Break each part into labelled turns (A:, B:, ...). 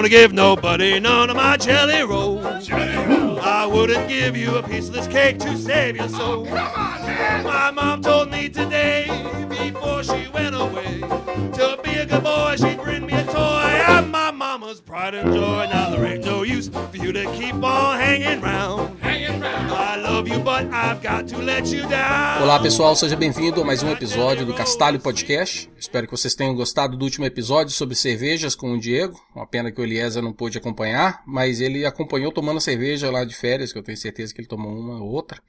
A: gonna give nobody none of my jelly rolls. I wouldn't give you a piece of this cake to save your soul. Oh, my mom told me today, before she went away, to be a good boy she'd bring me. pride and joy. Now there ain't no use for you to keep on hanging round.
B: Olá, pessoal, seja bem-vindo a mais um episódio do Castalho Podcast. Espero que vocês tenham gostado do último episódio sobre cervejas com o Diego. Uma pena que o Eliezer não pôde acompanhar, mas ele acompanhou tomando cerveja lá de férias, que eu tenho certeza que ele tomou uma ou outra.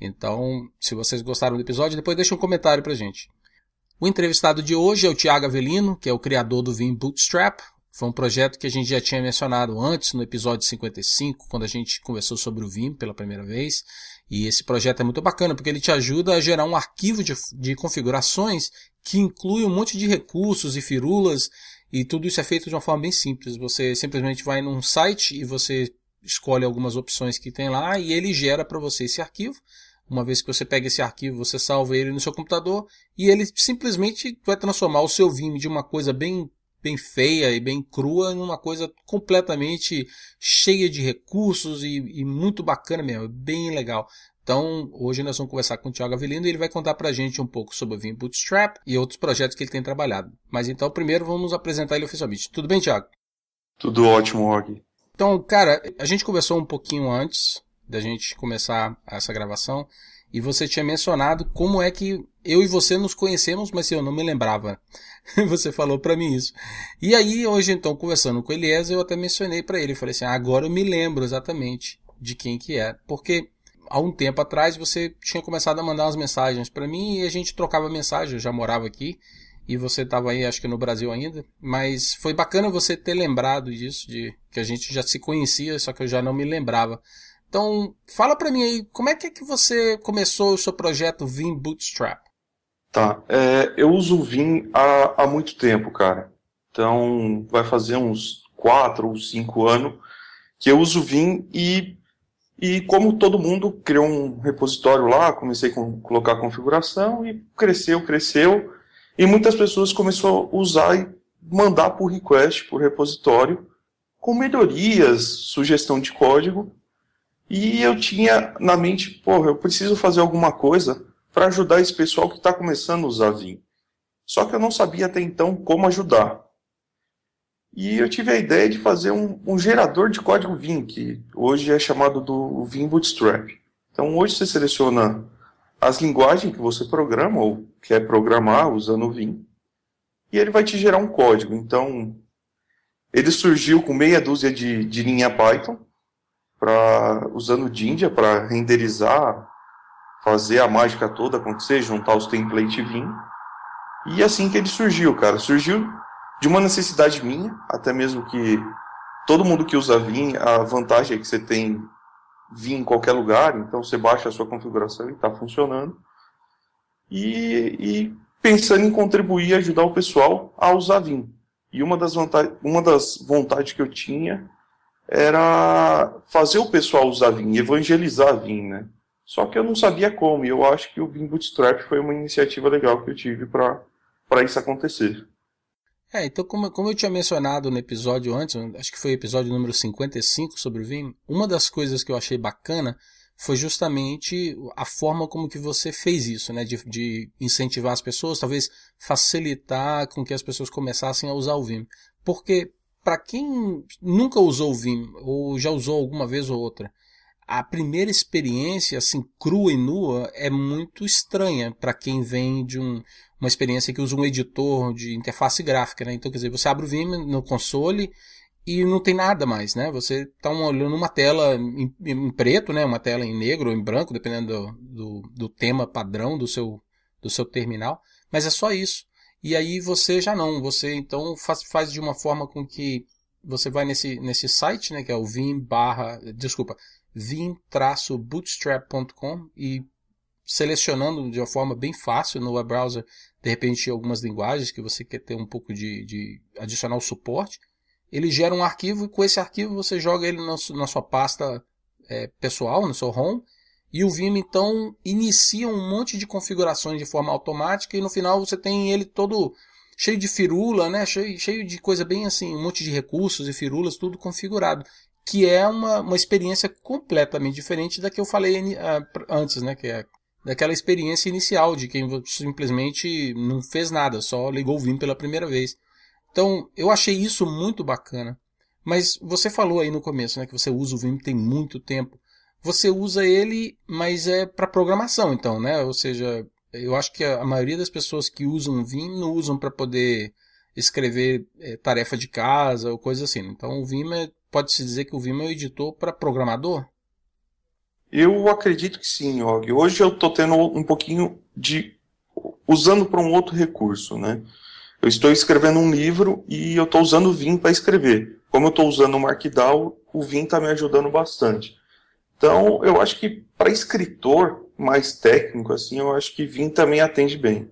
B: Então, se vocês gostaram do episódio, depois deixa um comentário pra gente. O entrevistado de hoje é o Tiago Avelino, que é o criador do Vim Bootstrap, foi um projeto que a gente já tinha mencionado antes no episódio 55, quando a gente conversou sobre o Vim pela primeira vez. E esse projeto é muito bacana porque ele te ajuda a gerar um arquivo de, de configurações que inclui um monte de recursos e firulas e tudo isso é feito de uma forma bem simples. Você simplesmente vai num site e você escolhe algumas opções que tem lá e ele gera para você esse arquivo. Uma vez que você pega esse arquivo, você salva ele no seu computador e ele simplesmente vai transformar o seu Vim de uma coisa bem bem feia e bem crua numa coisa completamente cheia de recursos e, e muito bacana mesmo, bem legal. Então, hoje nós vamos conversar com o Thiago Avelino e ele vai contar pra gente um pouco sobre o Vim Bootstrap e outros projetos que ele tem trabalhado. Mas então, primeiro vamos apresentar ele oficialmente. Tudo bem, Thiago? Tudo
A: ótimo, Og.
B: Então, cara, a gente conversou um pouquinho antes da gente começar essa gravação, e você tinha mencionado como é que eu e você nos conhecemos, mas eu não me lembrava. você falou para mim isso. E aí, hoje então, conversando com o Eliezer, eu até mencionei para ele, falei assim: ah, agora eu me lembro exatamente de quem que é, porque há um tempo atrás você tinha começado a mandar umas mensagens para mim e a gente trocava mensagem, eu já morava aqui e você estava aí, acho que no Brasil ainda, mas foi bacana você ter lembrado disso, de que a gente já se conhecia, só que eu já não me lembrava. Então, fala para mim aí, como é que, é que você começou o seu projeto Vim Bootstrap?
A: Tá, é, eu uso o Vim há, há muito tempo, cara. Então, vai fazer uns 4 ou 5 anos que eu uso o Vim e, e como todo mundo criou um repositório lá, comecei a colocar a configuração e cresceu, cresceu. E muitas pessoas começaram a usar e mandar por request, por repositório, com melhorias, sugestão de código. E eu tinha na mente, porra, eu preciso fazer alguma coisa para ajudar esse pessoal que está começando a usar Vim Só que eu não sabia até então como ajudar. E eu tive a ideia de fazer um, um gerador de código Vim, que hoje é chamado do Vim Bootstrap. Então hoje você seleciona as linguagens que você programa ou quer programar usando o Vim, e ele vai te gerar um código. Então ele surgiu com meia dúzia de, de linha Python, para usando Jinja para renderizar, fazer a mágica toda acontecer, juntar os templates e vir. E assim que ele surgiu, cara, surgiu de uma necessidade minha, até mesmo que todo mundo que usa Vim, a vantagem é que você tem Vim em qualquer lugar, então você baixa a sua configuração e está funcionando. E, e, pensando em contribuir e ajudar o pessoal a usar Vim. E uma das, uma das vontades que eu tinha era fazer o pessoal usar Vim, evangelizar Vim, né? Só que eu não sabia como, e eu acho que o Vim Bootstrap foi uma iniciativa legal que eu tive para isso acontecer.
B: É, então como, como eu tinha mencionado no episódio antes, acho que foi o episódio número 55 sobre o Vim, uma das coisas que eu achei bacana foi justamente a forma como que você fez isso, né? De, de, incentivar as pessoas, talvez facilitar com que as pessoas começassem a usar o Vim. Porque para quem nunca usou o Vim ou já usou alguma vez ou outra, a primeira experiência, assim, crua e nua, é muito estranha para quem vem de um, uma experiência que usa um editor de interface gráfica, né? Então, quer dizer, você abre o Vim no console e não tem nada mais, né? Você está olhando uma tela em, em, preto, né? Uma tela em negro ou em branco, dependendo do, do, do tema padrão do seu, do seu terminal, mas é só isso. E aí você já não, você então faz, faz de uma forma com que você vai nesse, nesse site, né, que é o vim barra, desculpa, vim-bootstrap.com e selecionando de uma forma bem fácil no web browser, de repente algumas linguagens que você quer ter um pouco de, de adicional suporte, ele gera um arquivo e com esse arquivo você joga ele na sua pasta é, pessoal, no seu home, e o Vim então inicia um monte de configurações de forma automática e no final você tem ele todo cheio de firula, né? Cheio, cheio de coisa bem assim, um monte de recursos e firulas, tudo configurado, que é uma, uma experiência completamente diferente da que eu falei ah, antes, né? Que é daquela experiência inicial de quem simplesmente não fez nada, só ligou o Vim pela primeira vez. Então, eu achei isso muito bacana. Mas você falou aí no começo, né, que você usa o Vim tem muito tempo você usa ele, mas é para programação, então, né? Ou seja, eu acho que a maioria das pessoas que usam o Vim não usam para poder escrever é, tarefa de casa ou coisa assim. Então, o Vim é, pode-se dizer que o Vim é um editor para programador?
A: Eu acredito que sim, Og. Hoje eu estou tendo um pouquinho de. usando para um outro recurso, né? Eu estou escrevendo um livro e eu estou usando o Vim para escrever. Como eu estou usando o Markdown, o Vim está me ajudando bastante. Então, eu acho que para escritor mais técnico, assim, eu acho que Vim também atende bem.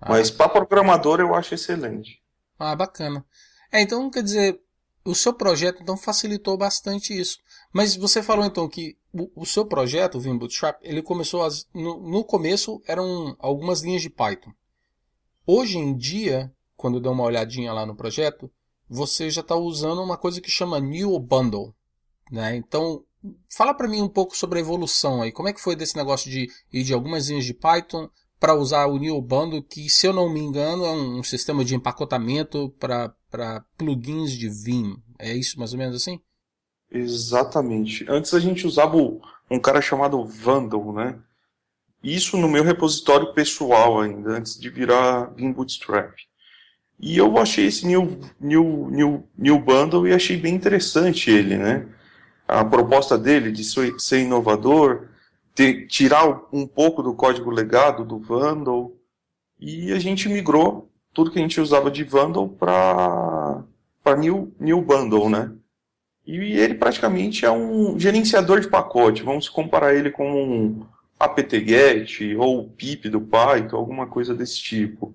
A: Ah, Mas para programador eu acho
B: excelente. Ah, bacana. É, então quer dizer, o seu projeto então facilitou bastante isso. Mas você falou então que o, o seu projeto, o Vim Bootstrap, ele começou as, no, no começo eram algumas linhas de Python. Hoje em dia, quando eu dou uma olhadinha lá no projeto, você já está usando uma coisa que chama New Bundle. Né? Então, Fala para mim um pouco sobre a evolução aí. Como é que foi desse negócio de ir de algumas linhas de Python para usar o Neobando, que se eu não me engano é um sistema de empacotamento para plugins de Vim. É isso mais ou menos assim?
A: Exatamente. Antes a gente usava um cara chamado Vandal, né? Isso no meu repositório pessoal ainda, antes de virar Vim Bootstrap. E eu achei esse New, New, New, New Bundle e achei bem interessante ele, né? a proposta dele de ser inovador, de tirar um pouco do código legado, do Vandal, e a gente migrou tudo que a gente usava de Vandal para para new, new Bundle, né? E ele praticamente é um gerenciador de pacote, vamos comparar ele com um apt-get ou pip do Python, alguma coisa desse tipo.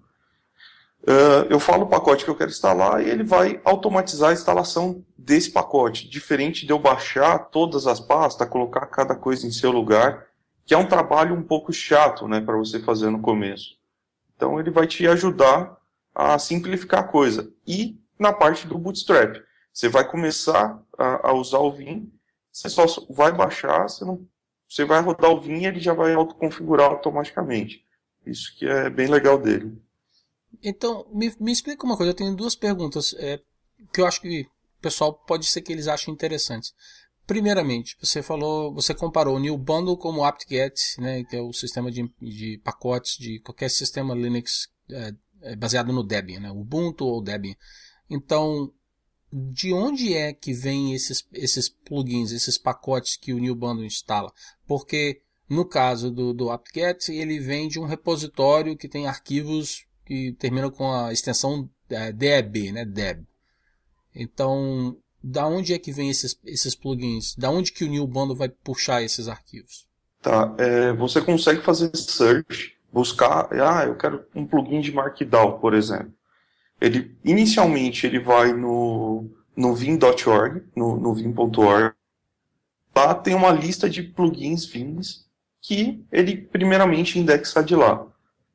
A: Uh, eu falo o pacote que eu quero instalar e ele vai automatizar a instalação desse pacote, diferente de eu baixar todas as pastas, colocar cada coisa em seu lugar, que é um trabalho um pouco chato né, para você fazer no começo. Então ele vai te ajudar a simplificar a coisa. E na parte do Bootstrap, você vai começar a, a usar o Vim, você só vai baixar, você, não, você vai rodar o Vim e ele já vai autoconfigurar automaticamente. Isso que é bem legal dele.
B: Então, me, me explica uma coisa. Eu tenho duas perguntas é, que eu acho que o pessoal pode ser que eles achem interessantes. Primeiramente, você falou, você comparou o New Bundle como o apt-get, né, que é o sistema de, de pacotes de qualquer sistema Linux é, é baseado no Debian, né, Ubuntu ou Debian. Então, de onde é que vem esses, esses plugins, esses pacotes que o New Bundle instala? Porque no caso do, do apt-get, ele vem de um repositório que tem arquivos que termina com a extensão é, DEB, né? DEB. Então, da onde é que vem esses, esses plugins? Da onde que o New Bundle vai puxar esses arquivos?
A: Tá, é, você consegue fazer search, buscar, ah, eu quero um plugin de Markdown, por exemplo. Ele, inicialmente, ele vai no, no vim.org, no, no vim.org. Lá tem uma lista de plugins vims que ele primeiramente indexa de lá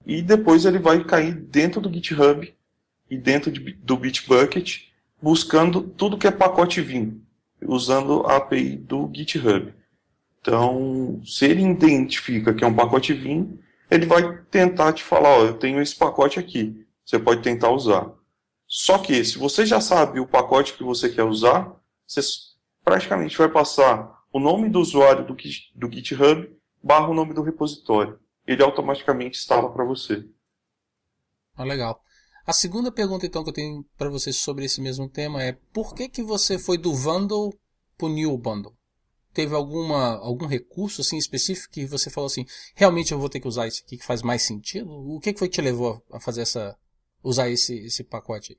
A: e depois ele vai cair dentro do GitHub e dentro de, do Bitbucket, buscando tudo que é pacote Vim, usando a API do GitHub. Então, se ele identifica que é um pacote Vim, ele vai tentar te falar, ó, eu tenho esse pacote aqui, você pode tentar usar. Só que, se você já sabe o pacote que você quer usar, você praticamente vai passar o nome do usuário do, do GitHub barra o nome do repositório ele automaticamente instala para você.
B: Ah, legal. A segunda pergunta então que eu tenho para você sobre esse mesmo tema é por que que você foi do Vandal para o New Bundle? Teve alguma algum recurso assim específico que você falou assim, realmente eu vou ter que usar isso aqui que faz mais sentido? O que que foi que te levou a fazer essa usar esse esse pacote?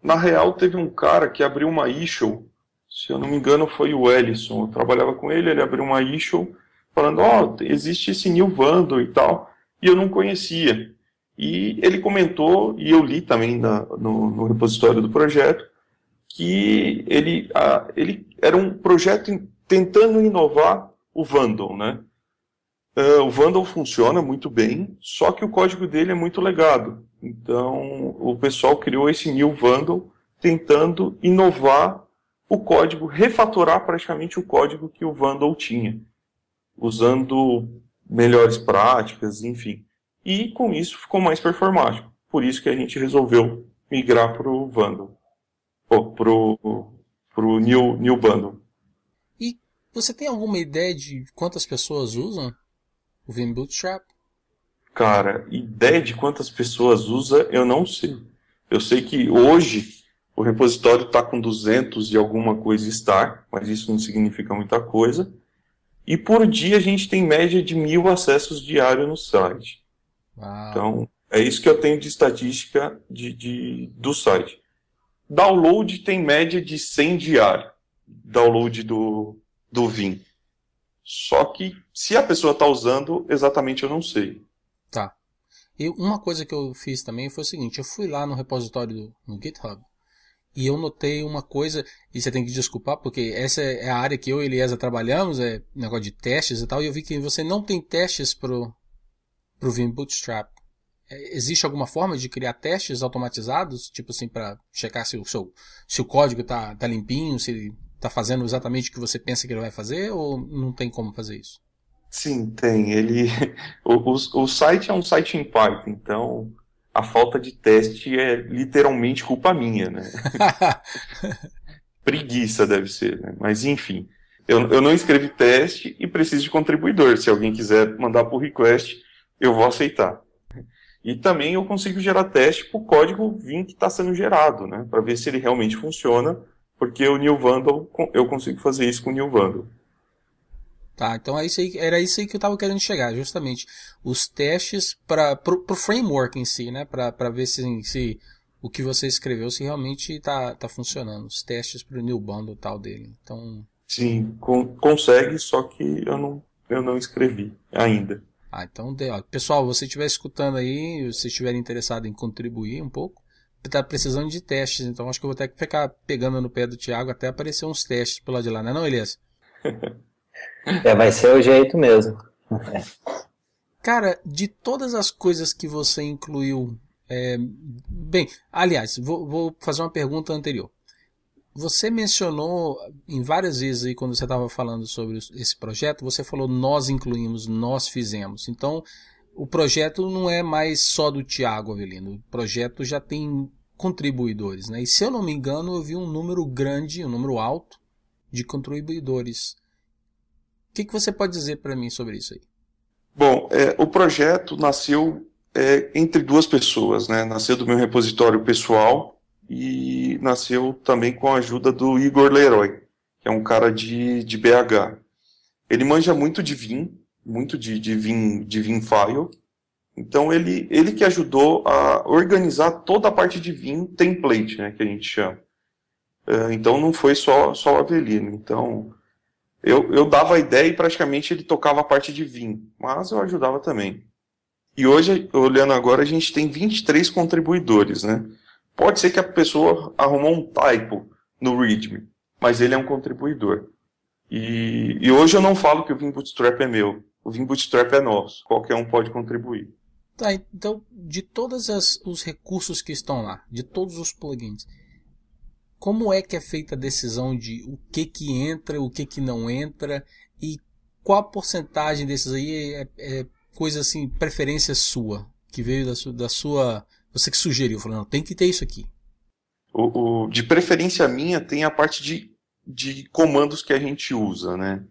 A: Na real, teve um cara que abriu uma issue, se eu não me engano foi o Ellison, eu trabalhava com ele, ele abriu uma issue falando, ó, oh, existe esse New Vandal e tal, e eu não conhecia. E ele comentou, e eu li também na, no, no, repositório do projeto, que ele, a, ele era um projeto in, tentando inovar o Vandal, né? Uh, o Vandal funciona muito bem, só que o código dele é muito legado. Então, o pessoal criou esse New Vandal tentando inovar o código, refatorar praticamente o código que o Vandal tinha usando melhores práticas, enfim. E com isso ficou mais performático. Por isso que a gente resolveu migrar para o Bundle. pro, pro New, New Bundle.
B: E você tem alguma ideia de quantas pessoas usam o Vim Bootstrap?
A: Cara, ideia de quantas pessoas usa, eu não sei. Eu sei que hoje o repositório está com 200 e alguma coisa está, mas isso não significa muita coisa. E por dia a gente tem média de mil acessos diários no site. Uau. Então, é isso que eu tenho de estatística de, de, do site. Download tem média de 100 diário. Download do, do Vim. Só que se a pessoa está usando, exatamente eu não sei.
B: Tá. E uma coisa que eu fiz também foi o seguinte: eu fui lá no repositório do, no GitHub e eu notei uma coisa, e você tem que desculpar, porque essa é a área que eu e Eliasa trabalhamos, é negócio de testes e tal, e eu vi que você não tem testes pro, pro Vim Bootstrap. É, existe alguma forma de criar testes automatizados, tipo assim, para checar se o, seu, se o código tá, tá limpinho, se ele tá fazendo exatamente o que você pensa que ele vai fazer, ou não tem como fazer isso?
A: Sim, tem. Ele, o, o, o site é um site em Python, então a falta de teste é literalmente culpa minha, né? Preguiça deve ser, né? Mas enfim. Eu, eu não escrevi teste e preciso de contribuidor. Se alguém quiser mandar por request, eu vou aceitar. E também eu consigo gerar teste para o código vir que está sendo gerado, né? Para ver se ele realmente funciona, porque o New Vandal, eu consigo fazer isso com o New Vandal.
B: Tá, então é isso aí, era isso aí que eu estava querendo chegar, justamente os testes para o framework em si, né? Para ver se, se o que você escreveu se realmente está tá funcionando, os testes para o new bundle tal dele. Então
A: sim, con consegue, só que eu não eu não escrevi ainda. Ah,
B: então pessoal, você estiver escutando aí, se estiver interessado em contribuir um pouco, está precisando de testes, então acho que eu vou ter que ficar pegando no pé do Thiago até aparecer uns testes pelo lado de lá, né, não, Elias? É, vai ser o jeito mesmo. Cara, de todas as coisas que você incluiu. É, bem, aliás, vou, vou, fazer uma pergunta anterior. Você mencionou em várias vezes aí quando você estava falando sobre esse projeto, você falou nós incluímos, nós fizemos. Então, o projeto não é mais só do Tiago Avelino. O projeto já tem contribuidores, né? E se eu não me engano, eu vi um número grande, um número alto de contribuidores que, que você pode dizer para mim sobre isso aí?
A: Bom, é, o projeto nasceu é, entre duas pessoas, né? Nasceu do meu repositório pessoal e nasceu também com a ajuda do Igor Leroy, que é um cara de, de BH. Ele manja muito de Vim, muito de, de, Vim, de Vim File. Então ele, ele que ajudou a organizar toda a parte de Vim template, né, que a gente chama. É, então não foi só, só o Avelino. Então eu, eu dava a ideia e praticamente ele tocava a parte de vinho, mas eu ajudava também. E hoje, olhando agora, a gente tem 23 contribuidores, né? Pode ser que a pessoa arrumou um typo no README, mas ele é um contribuidor. E, e hoje eu não falo que o Vim Bootstrap é meu, o Vim Bootstrap é nosso, qualquer um pode contribuir.
B: Tá, então, de todos os recursos que estão lá, de todos os plugins, como é que é feita a decisão de o que que entra, o que que não entra e qual a porcentagem desses aí é, é, é coisa assim, preferência sua, que veio da sua, da sua você que sugeriu, falando, tem que ter isso aqui.
A: O, o, de preferência minha tem a parte de, de comandos que a gente usa, né?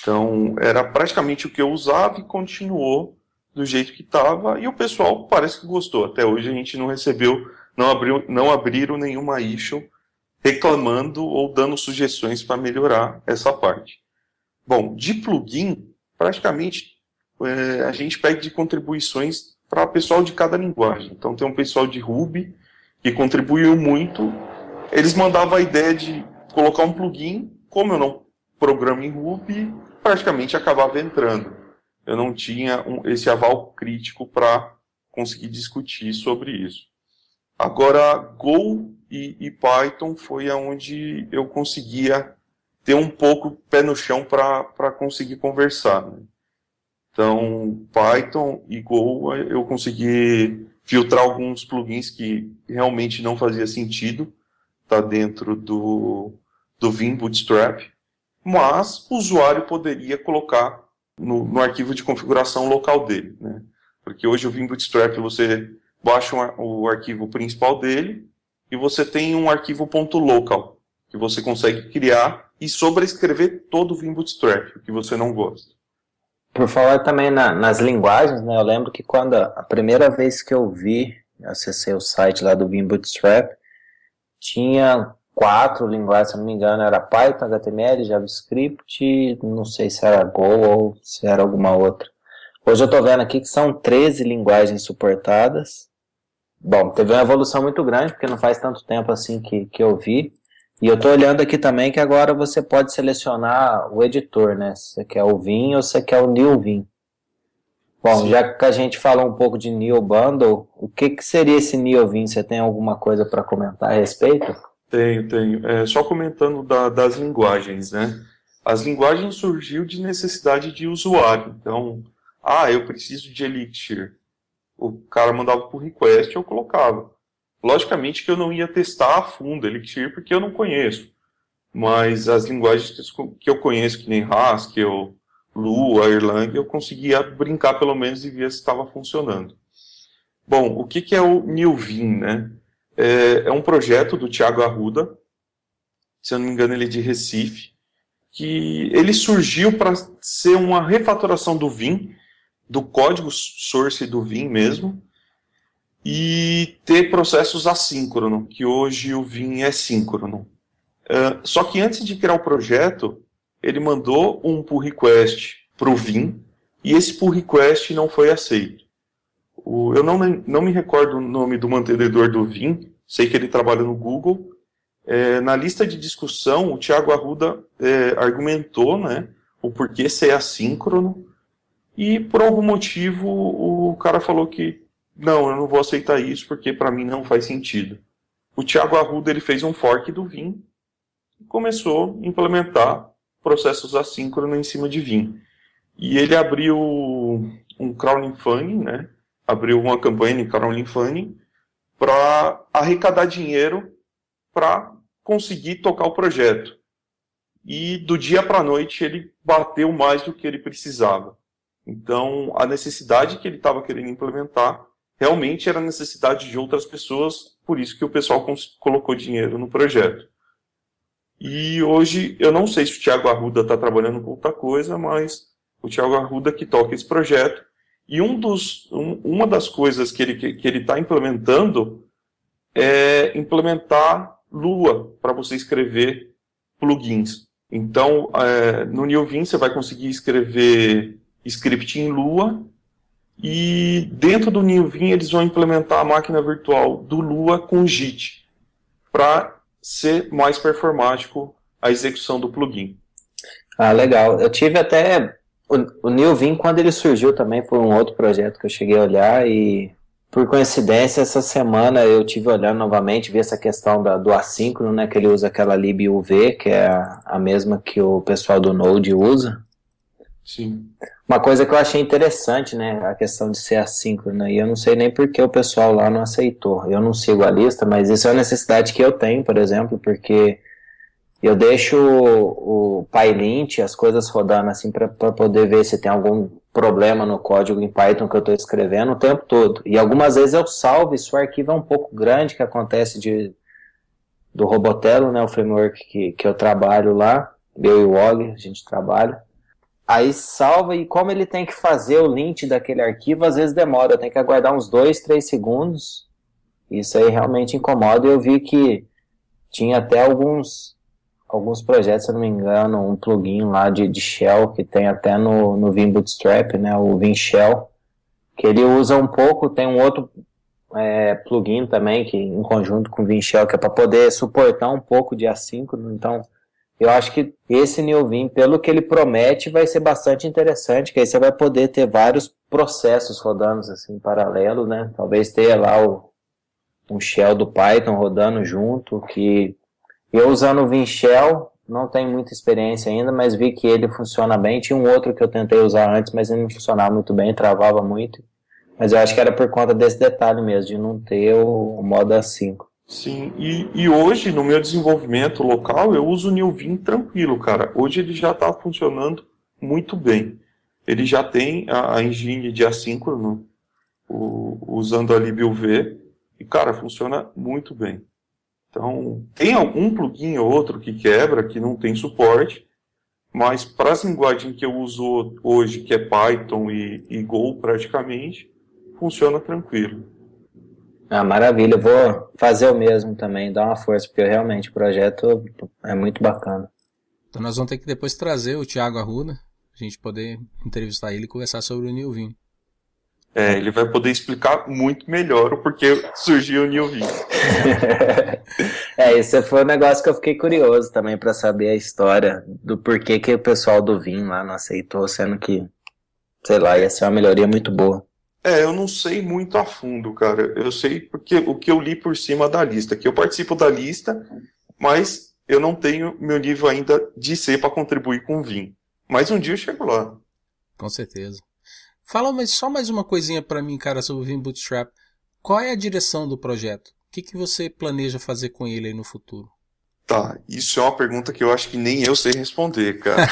A: Então, era praticamente o que eu usava e continuou do jeito que estava, e o pessoal parece que gostou. Até hoje a gente não recebeu, não abriu, não abriram nenhuma issue reclamando ou dando sugestões para melhorar essa parte. Bom, de plugin, praticamente é, a gente pede contribuições para pessoal de cada linguagem. Então tem um pessoal de Ruby que contribuiu muito. Eles mandavam a ideia de colocar um plugin, como eu não programa em Ruby, praticamente acabava entrando. Eu não tinha um, esse aval crítico para conseguir discutir sobre isso. Agora, Go e, e Python foi aonde eu conseguia ter um pouco pé no chão para conseguir conversar. Né? Então, Python e Go eu consegui filtrar alguns plugins que realmente não fazia sentido tá dentro do, do Vim Bootstrap, mas o usuário poderia colocar no, no arquivo de configuração local dele. Né? Porque hoje o Vim Bootstrap você baixa o arquivo principal dele, e você tem um arquivo .local, que você consegue criar e sobrescrever
C: todo o Vim Bootstrap, que você não gosta. Por falar também na, nas linguagens, né, eu lembro que quando a primeira vez que eu vi, acessei o site lá do Vim Bootstrap, tinha quatro linguagens, se não me engano, era Python, HTML, JavaScript, não sei se era Go ou se era alguma outra. Hoje eu estou vendo aqui que são 13 linguagens suportadas, Bom, teve uma evolução muito grande, porque não faz tanto tempo assim que, que eu vi. E eu estou olhando aqui também que agora você pode selecionar o editor, né? Se você quer o Vim ou se você quer o New Vim. Bom, Sim. já que a gente falou um pouco de Neo Bundle, o que, que seria esse Neo Vim? Você tem alguma coisa para comentar a respeito?
A: Tenho, tenho. É, só comentando da, das linguagens, né? As linguagens surgiu de necessidade de usuário. Então, ah, eu preciso de Elixir o cara mandava por request eu colocava. Logicamente que eu não ia testar a fundo Elixir porque eu não conheço. Mas as linguagens que eu conheço, que nem Haskell, Lua, Erlang, eu conseguia brincar pelo menos e via se estava funcionando. Bom, o que, que é o Nilvin, né? É, é um projeto do Tiago Arruda, se eu não me engano ele é de Recife, que ele surgiu para ser uma refatoração do Vim, do código source do Vim mesmo e ter processos assíncrono, que hoje o Vim é síncrono. Uh, só que antes de criar o projeto, ele mandou um pull request para o Vim e esse pull request não foi aceito. O, eu não, não me recordo o nome do mantenedor do Vim, sei que ele trabalha no Google. É, na lista de discussão, o Tiago Arruda é, argumentou né, o porquê ser assíncrono e por algum motivo o cara falou que não, eu não vou aceitar isso porque para mim não faz sentido. O Thiago Arruda ele fez um fork do Vim e começou a implementar processos assíncronos em cima de Vim. E ele abriu um crowdfunding, né? Abriu uma campanha de crowdfunding para arrecadar dinheiro para conseguir tocar o projeto. E do dia para a noite ele bateu mais do que ele precisava. Então, a necessidade que ele estava querendo implementar realmente era a necessidade de outras pessoas, por isso que o pessoal colocou dinheiro no projeto. E hoje, eu não sei se o Tiago Arruda está trabalhando com outra coisa, mas o Tiago Arruda que toca esse projeto. E um dos, um, uma das coisas que ele está que, que ele tá implementando é implementar Lua para você escrever plugins. Então, é, no NewVim você vai conseguir escrever script em Lua, e dentro do NeoVim eles vão implementar a máquina virtual do Lua com JIT, para ser mais performático a execução do plugin.
C: Ah, legal. Eu tive até o, o NeoVim, quando ele surgiu também, foi um outro projeto que eu cheguei a olhar e, por coincidência, essa semana eu tive olhando novamente, vi essa questão da, do assíncrono, né, que ele usa aquela libUV, que é a, a mesma que o pessoal do Node usa. Sim. Uma coisa que eu achei interessante, né, a questão de ser assíncrona, né, e eu não sei nem por que o pessoal lá não aceitou. Eu não sigo a lista, mas isso é uma necessidade que eu tenho, por exemplo, porque eu deixo o, o PyLint, as coisas rodando assim, para poder ver se tem algum problema no código em Python que eu estou escrevendo o tempo todo. E algumas vezes eu salvo, isso o arquivo é um pouco grande, que acontece de, do Robotelo, né, o framework que, que eu trabalho lá, eu e o Og, a gente trabalha aí salva e como ele tem que fazer o lint daquele arquivo, às vezes demora, tem que aguardar uns 2, 3 segundos. Isso aí realmente incomoda. Eu vi que tinha até alguns alguns projetos, se não me engano, um plugin lá de, de shell que tem até no, no Vim Bootstrap, né, o Vim Shell, que ele usa um pouco, tem um outro é, plugin também que em conjunto com o Vim Shell que é para poder suportar um pouco de a né? então eu acho que esse Vim, pelo que ele promete, vai ser bastante interessante, que aí você vai poder ter vários processos rodando assim em paralelo, né? Talvez tenha lá o, um shell do Python rodando junto, que eu usando o Vim Shell, não tenho muita experiência ainda, mas vi que ele funciona bem. Tinha um outro que eu tentei usar antes, mas ele não funcionava muito bem, travava muito. Mas eu acho que era por conta desse detalhe mesmo, de não ter o, o modo A5. Sim,
A: e, e hoje no meu desenvolvimento local eu uso o Vim tranquilo, cara. Hoje ele já está funcionando muito bem. Ele já tem a, a engine de assíncrono o, usando a LibUV e, cara, funciona muito bem. Então, tem algum plugin ou outro que quebra, que não tem suporte, mas para as linguagens que eu uso hoje, que é Python e, e Go praticamente,
C: funciona tranquilo. Ah, maravilha, vou fazer o mesmo também, dar uma força, porque realmente o projeto é muito bacana.
B: Então nós vamos ter que depois trazer o Thiago Arruda, a gente poder entrevistar ele e conversar sobre o New Vim.
C: É, ele vai poder explicar muito melhor o porquê surgiu o New Vim. é, esse foi um negócio que eu fiquei curioso também para saber a história do porquê que o pessoal do Vim lá não aceitou, sendo que, sei lá, ia ser uma melhoria muito boa.
A: É, eu não sei muito a fundo, cara. Eu sei porque o que eu li por cima
C: da lista, que
A: eu participo da lista, mas eu não tenho meu nível ainda de ser para contribuir com o vinho. Mas um dia eu chego lá.
B: Com certeza. Fala mas só mais uma coisinha para mim, cara, sobre o Vim Bootstrap. Qual é a direção do projeto? O que, que você planeja fazer com ele aí no futuro?
A: Tá, isso é uma pergunta que eu acho que nem eu sei responder, cara.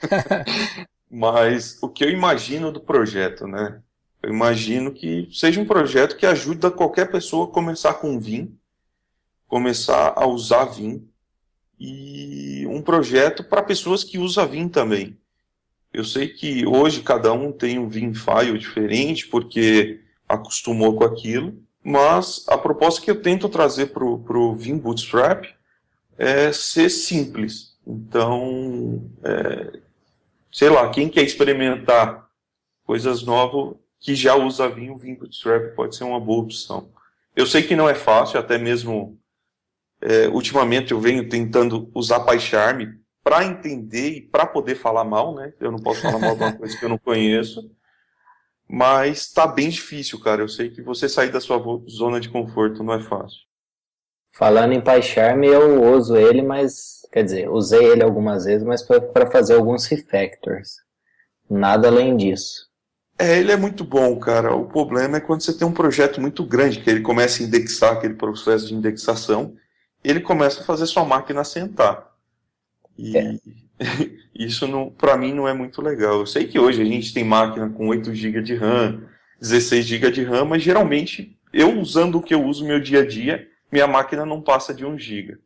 A: Mas o que eu imagino do projeto, né? Eu imagino que seja um projeto que ajude a qualquer pessoa a começar com Vim, começar a usar Vim, e um projeto para pessoas que usam Vim também. Eu sei que hoje cada um tem um Vim file diferente, porque acostumou com aquilo, mas a proposta que eu tento trazer para o Vim Bootstrap é ser simples. Então, é, sei lá, quem quer experimentar coisas novas, que já usa vinho, vinho bootstrap pode ser uma boa opção. Eu sei que não é fácil, até mesmo é, ultimamente eu venho tentando usar PyCharm para entender e para poder falar mal, né? Eu não posso falar mal de uma coisa que eu não conheço. Mas está bem difícil, cara. Eu sei que você sair da sua zona de conforto não é fácil.
C: Falando em PyCharm, eu uso ele, mas quer dizer, usei ele algumas vezes, mas foi para fazer alguns refactors. Nada além disso. É, ele é muito bom,
A: cara. O problema é quando você tem um projeto muito grande, que ele começa a indexar aquele processo de indexação, ele começa a fazer sua máquina sentar. E é. isso, para mim, não é muito legal. Eu sei que hoje a gente tem máquina com 8 GB de RAM, 16 GB de RAM, mas geralmente, eu usando o que eu uso no meu dia a dia, minha máquina não passa de 1 GB.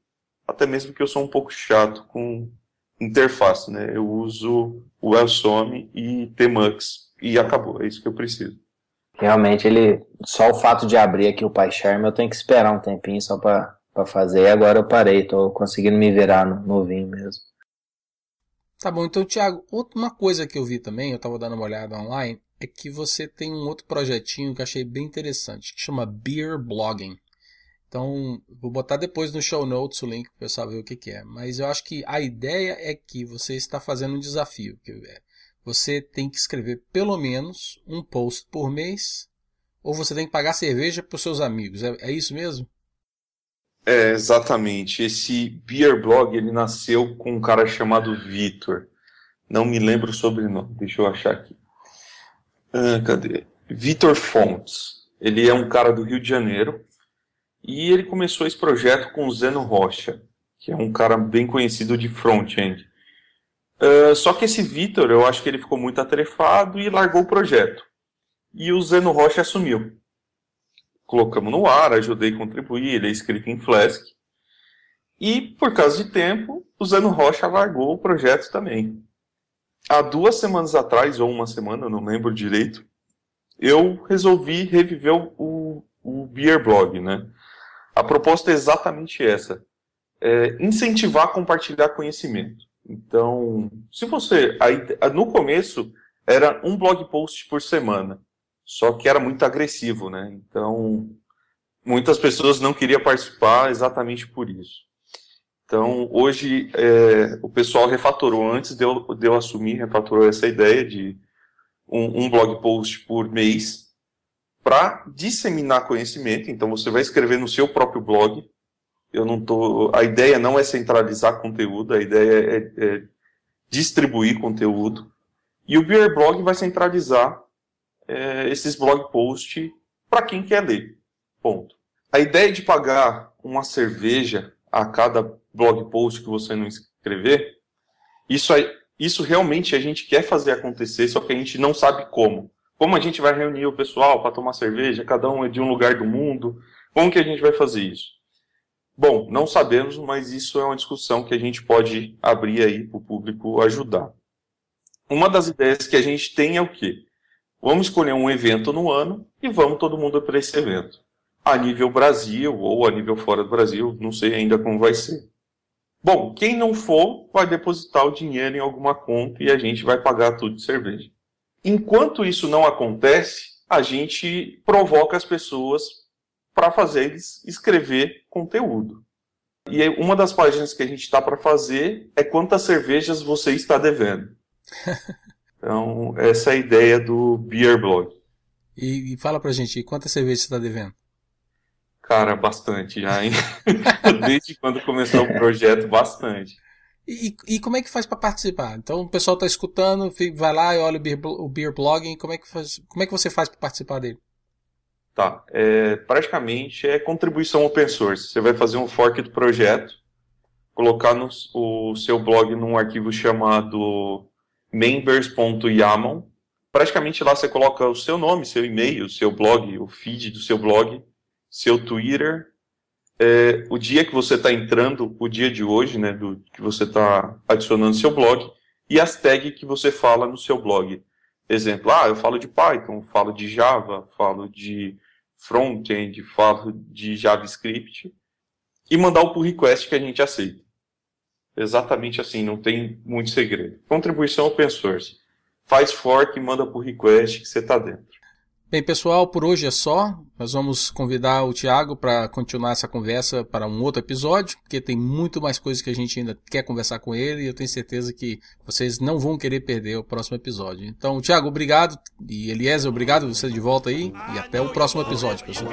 A: Até mesmo que eu sou um pouco chato com, interface,
C: né? Eu uso o Elsome e Tmux e acabou, é isso que eu preciso. Realmente ele só o fato de abrir aqui o PyCharm eu tenho que esperar um tempinho só para fazer. E agora eu parei, tô conseguindo me virar no, novinho mesmo.
B: Tá bom, então Thiago, uma coisa que eu vi também, eu tava dando uma olhada online, é que você tem um outro projetinho que eu achei bem interessante, que chama Beer Blogging. Então, vou botar depois no show notes o link para o pessoal ver o que, que, é. Mas eu acho que a ideia é que você está fazendo um desafio. Que é, você tem que escrever pelo menos um post por mês, ou você tem que pagar cerveja para os seus amigos. É, é, isso mesmo?
A: É, exatamente. Esse Beer Blog ele nasceu com um cara chamado Vitor. Não me lembro o sobrenome, deixa eu achar aqui. Ah, cadê? Vitor Fontes. Ele é um cara do Rio de Janeiro e ele começou esse projeto com o Zeno Rocha, que é um cara bem conhecido de front-end. Uh, só que esse Vitor, eu acho que ele ficou muito atrefado e largou o projeto. E o Zeno Rocha assumiu. Colocamos no ar, ajudei a contribuir, ele é escrito em Flask. E, por causa de tempo, o Zeno Rocha largou o projeto também. Há duas semanas atrás, ou uma semana, não lembro direito, eu resolvi reviver o, o Beer Blog, né? A proposta é exatamente essa: é incentivar a compartilhar conhecimento. Então, se você. Aí, no começo, era um blog post por semana, só que era muito agressivo, né? Então, muitas pessoas não queriam participar exatamente por isso. Então, hoje, é, o pessoal refatorou. Antes de eu, de eu assumir, refatorou essa ideia de um, um blog post por mês para disseminar conhecimento. Então você vai escrever no seu próprio blog. Eu não tô, a ideia não é centralizar conteúdo, a ideia é, é, é distribuir conteúdo. E o Beer Blog vai centralizar é, esses blog posts para quem quer ler. Ponto. A ideia de pagar uma cerveja a cada blog post que você não escrever, isso, é, isso realmente a gente quer fazer acontecer, só que a gente não sabe como. Como a gente vai reunir o pessoal para tomar cerveja, cada um é de um lugar do mundo? Como que a gente vai fazer isso? Bom, não sabemos, mas isso é uma discussão que a gente pode abrir aí para o público ajudar. Uma das ideias que a gente tem é o quê? Vamos escolher um evento no ano e vamos todo mundo para esse evento. A nível Brasil ou a nível fora do Brasil, não sei ainda como vai ser. Bom, quem não for vai depositar o dinheiro em alguma conta e a gente vai pagar tudo de cerveja. Enquanto isso não acontece, a gente provoca as pessoas para fazer eles escrever conteúdo. E uma das páginas que a gente está para fazer é quantas cervejas você está devendo. Então, essa é a ideia do Beer Blog.
B: E, e fala pra gente, quantas cervejas você está devendo?
A: Cara, bastante já, hein? Desde quando começou o projeto, bastante.
B: E, como é que faz para participar? Então o pessoal está escutando, vai lá e olha o beer, o beer blogging, como é que faz, como é que você faz para participar dele?
A: Tá, é, praticamente é contribuição open source. Você vai fazer um fork do projeto, colocar no, o seu blog num arquivo chamado members.yaml. Praticamente lá você coloca o seu nome, seu e-mail, seu blog, o feed do seu blog, seu Twitter, é, o dia que você está entrando, o dia de hoje, né, do, que você está adicionando seu blog, e as tags que você fala no seu blog. Exemplo, ah, eu falo de Python, falo de Java, falo de front-end, falo de JavaScript, e mandar o pull request que a gente aceita. Exatamente assim, não tem muito segredo. Contribuição open source. Faz fork e manda pull request que você está dentro.
B: Bem, pessoal, por hoje é só. Nós vamos convidar o Tiago para continuar essa conversa para um outro episódio, porque tem muito mais coisas que a gente ainda quer conversar com ele e eu tenho certeza que vocês não vão querer perder o próximo episódio. Então, Tiago, obrigado. E Eliezer, obrigado você de volta aí. E até o próximo episódio, pessoal.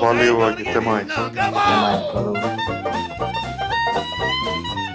A: Valeu, até mais. Até mais.